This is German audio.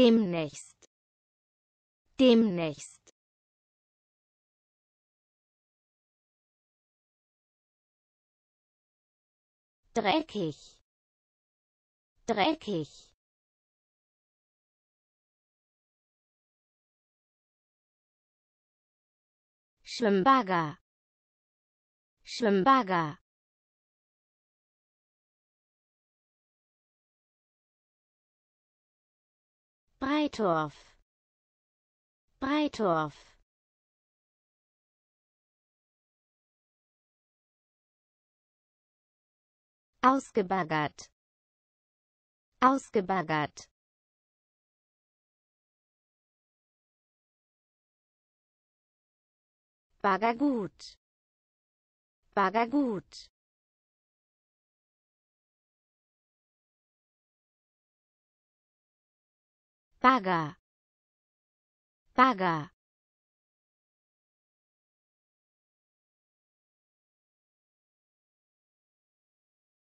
demnächst demnächst dreckig dreckig Schwimmbagger Schwimmbagger Breitorf Breitorf Ausgebaggert Ausgebaggert Baggergut Baggergut paga paga